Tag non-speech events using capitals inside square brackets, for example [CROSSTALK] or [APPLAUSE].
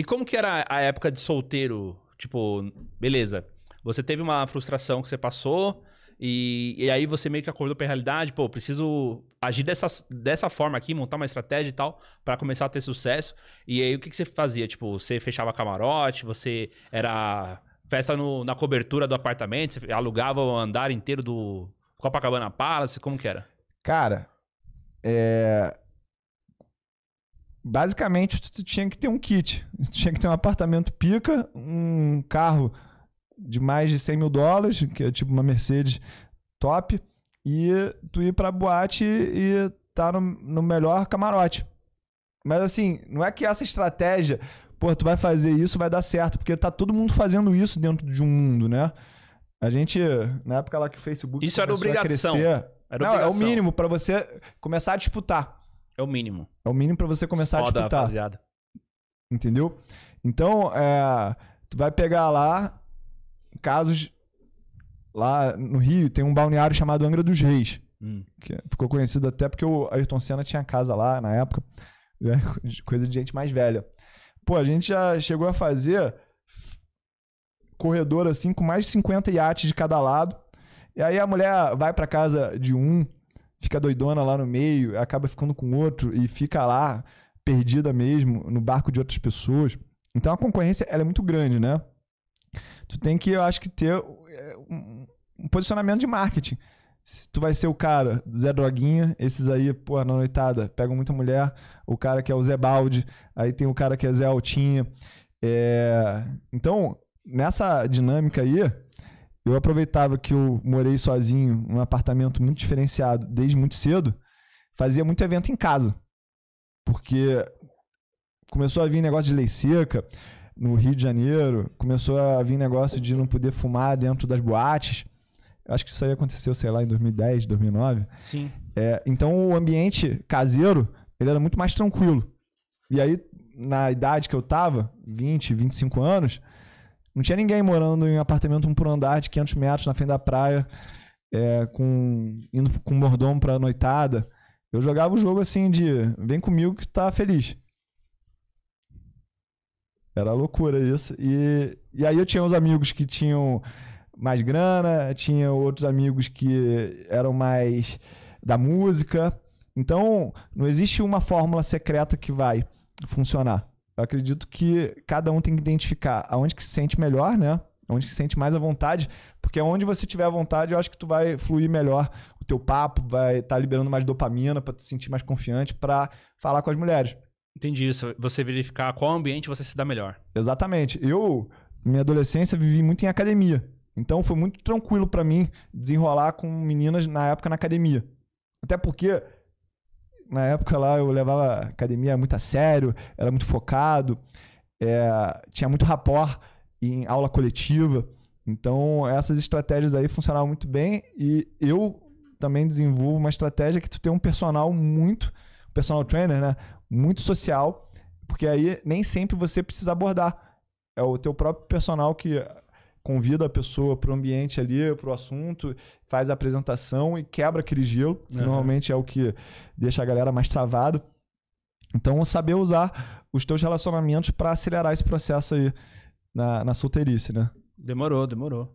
E como que era a época de solteiro? Tipo, beleza, você teve uma frustração que você passou e, e aí você meio que acordou pra realidade, pô, preciso agir dessa, dessa forma aqui, montar uma estratégia e tal, para começar a ter sucesso. E aí o que, que você fazia? Tipo, você fechava camarote, você era festa no, na cobertura do apartamento, você alugava o andar inteiro do Copacabana Palace, como que era? Cara, é, basicamente tu tinha que ter um kit. Tu tinha que ter um apartamento pica, um carro de mais de 100 mil dólares, que é tipo uma Mercedes top, e tu ir pra boate e tá no, no melhor camarote. Mas assim, não é que essa estratégia, pô, tu vai fazer isso, vai dar certo, porque tá todo mundo fazendo isso dentro de um mundo, né? A gente, na época lá que o Facebook isso era obrigação. Era não, obrigação. é o mínimo para você começar a disputar. É o mínimo. É o mínimo para você começar Foda, a disputar. Rapaziada. Entendeu? Então, é, tu vai pegar lá casos. Lá no Rio tem um balneário chamado Angra dos Reis. Hum. Que é, ficou conhecido até porque o Ayrton Senna tinha casa lá na época. [LAUGHS] É coisa de gente mais velha. Pô, a gente já chegou a fazer corredor assim com mais de 50 iates de cada lado. E aí a mulher vai para casa de um, fica doidona lá no meio, acaba ficando com outro e fica lá perdida mesmo no barco de outras pessoas. Então a concorrência ela é muito grande, né? Tu tem que, eu acho que ter eh, um, posicionamento de marketing. Se tu vai ser o cara Zé Droguinha, esses aí, pô, na noitada, pegam muita mulher. O cara que é o Zé Balde, aí tem o cara que é Zé Altinha. É... Então, nessa dinâmica aí, eu aproveitava que eu morei sozinho, um apartamento muito diferenciado, desde muito cedo, fazia muito evento em casa. Porque começou a vir negócio de lei seca no Rio de Janeiro, começou a vir negócio de não poder fumar dentro das boates. Acho que isso aí aconteceu, sei lá, em 2010, 2009. Sim. É, então o ambiente caseiro, ele era muito mais tranquilo. E aí, na idade que eu tava, 20, 25 anos, não tinha ninguém morando em um apartamento um por andar de 500 metros na frente da praia, é, com, indo com mordomo para noitada. Eu jogava o jogo assim de vem comigo que tá feliz. Era loucura isso. E, e aí eu tinha uns amigos que tinham mais grana, tinha outros amigos que eram mais da música. Então, não existe uma fórmula secreta que vai funcionar. Eu acredito que cada um tem que identificar aonde que se sente melhor, né? Onde que se sente mais à vontade, porque onde você tiver à vontade, eu acho que tu vai fluir melhor o teu papo, vai estar tá liberando mais dopamina para te sentir mais confiante para falar com as mulheres. Entendi isso. Você verificar qual ambiente você se dá melhor. Exatamente. Eu, minha adolescência, vivi muito em academia. Então foi muito tranquilo para mim desenrolar com meninas na época na academia. Até porque na época lá eu levava a academia muito a sério, era muito focado, é, tinha muito rapor em aula coletiva. Então, essas estratégias aí funcionavam muito bem e eu também desenvolvo uma estratégia que tu tem um personal muito, personal trainer, né? Muito social, porque aí nem sempre você precisa abordar. É o teu próprio personal que convida a pessoa para o ambiente ali, para o assunto, faz a apresentação e quebra aquele gelo, que uhum. normalmente é o que deixa a galera mais travada. Então, saber usar os teus relacionamentos para acelerar esse processo aí na, na solteirice, né? Demorou, demorou.